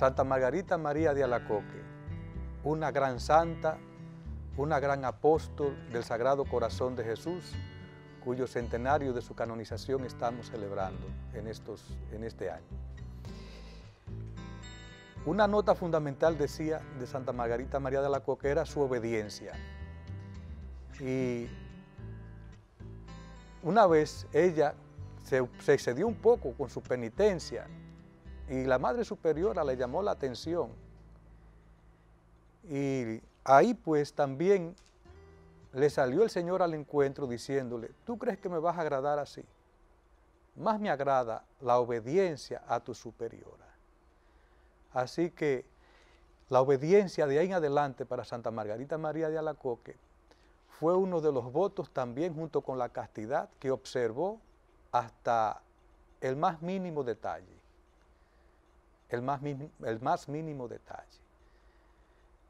Santa Margarita María de Alacoque, una gran santa, una gran apóstol del Sagrado Corazón de Jesús, cuyo centenario de su canonización estamos celebrando en, estos, en este año. Una nota fundamental, decía, de Santa Margarita María de Alacoque era su obediencia. Y una vez ella se excedió un poco con su penitencia y la Madre Superiora le llamó la atención. Y ahí pues también le salió el Señor al encuentro diciéndole, ¿tú crees que me vas a agradar así? Más me agrada la obediencia a tu superiora. Así que la obediencia de ahí en adelante para Santa Margarita María de Alacoque fue uno de los votos también junto con la castidad que observó hasta el más mínimo detalle el más, el más mínimo detalle.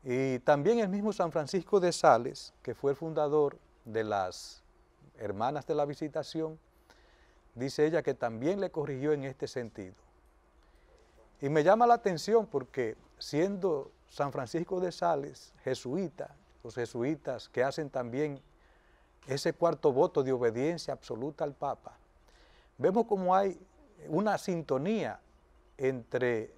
Y también el mismo San Francisco de Sales, que fue el fundador de las Hermanas de la Visitación, dice ella que también le corrigió en este sentido. Y me llama la atención porque siendo San Francisco de Sales jesuita, los jesuitas que hacen también ese cuarto voto de obediencia absoluta al Papa, vemos como hay una sintonía entre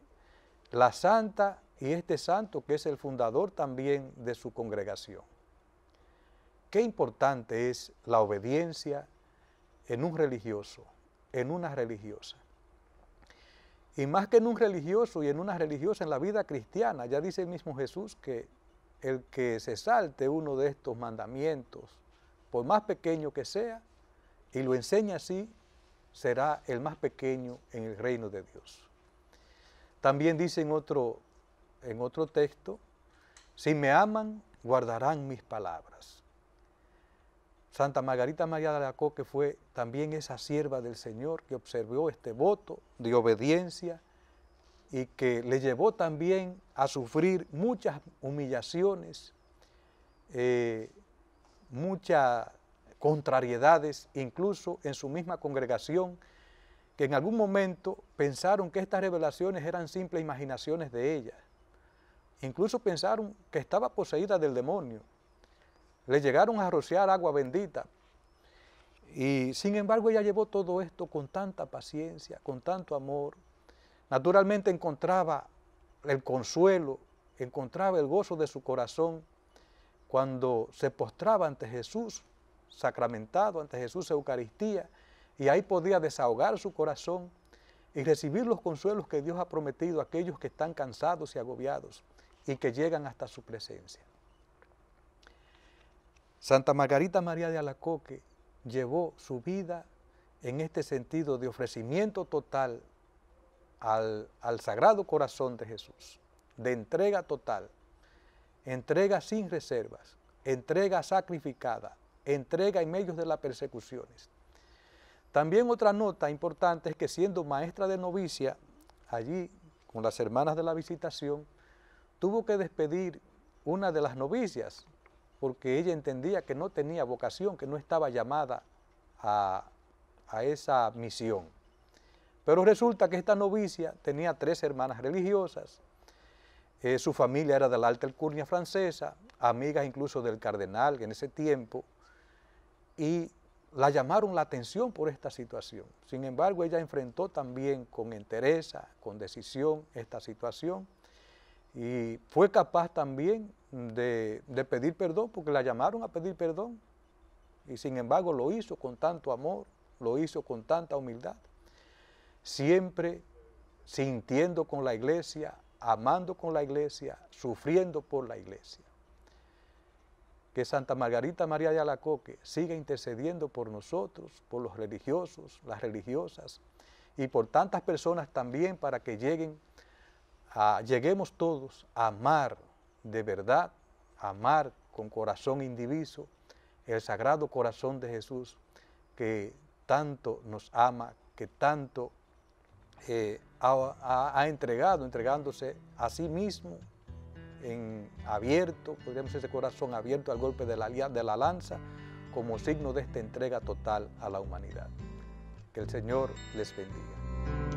la santa y este santo que es el fundador también de su congregación. Qué importante es la obediencia en un religioso, en una religiosa. Y más que en un religioso y en una religiosa en la vida cristiana, ya dice el mismo Jesús que el que se salte uno de estos mandamientos, por más pequeño que sea, y lo enseña así, será el más pequeño en el reino de Dios. También dice en otro, en otro texto, si me aman, guardarán mis palabras. Santa Margarita María de la Coque fue también esa sierva del Señor que observó este voto de obediencia y que le llevó también a sufrir muchas humillaciones, eh, muchas contrariedades, incluso en su misma congregación, que en algún momento pensaron que estas revelaciones eran simples imaginaciones de ella. Incluso pensaron que estaba poseída del demonio. Le llegaron a rociar agua bendita. Y sin embargo ella llevó todo esto con tanta paciencia, con tanto amor. Naturalmente encontraba el consuelo, encontraba el gozo de su corazón cuando se postraba ante Jesús sacramentado, ante Jesús Eucaristía, y ahí podía desahogar su corazón y recibir los consuelos que Dios ha prometido a aquellos que están cansados y agobiados y que llegan hasta su presencia. Santa Margarita María de Alacoque llevó su vida en este sentido de ofrecimiento total al, al, Sagrado Corazón de Jesús, de entrega total, entrega sin reservas, entrega sacrificada, entrega en medio de las persecuciones. También otra nota importante es que siendo maestra de novicia, allí con las hermanas de la visitación, tuvo que despedir una de las novicias porque ella entendía que no tenía vocación, que no estaba llamada a, esa misión. Pero resulta que esta novicia tenía tres hermanas religiosas, eh, su familia era de la alta alcurnia francesa, amigas incluso del cardenal en ese tiempo, y la llamaron la atención por esta situación. Sin embargo, ella enfrentó también con entereza, con decisión esta situación y fue capaz también de, de, pedir perdón porque la llamaron a pedir perdón y sin embargo lo hizo con tanto amor, lo hizo con tanta humildad, siempre sintiendo con la iglesia, amando con la iglesia, sufriendo por la iglesia que Santa Margarita María de Alacoque siga intercediendo por nosotros, por los religiosos, las religiosas y por tantas personas también para que lleguen lleguemos todos a amar de verdad, amar con corazón indiviso el sagrado corazón de Jesús que tanto nos ama, que tanto eh, ha entregado, entregándose a sí mismo en abierto, podemos decir ese corazón abierto al golpe de la, de la lanza, como signo de esta entrega total a la humanidad. Que el Señor les bendiga.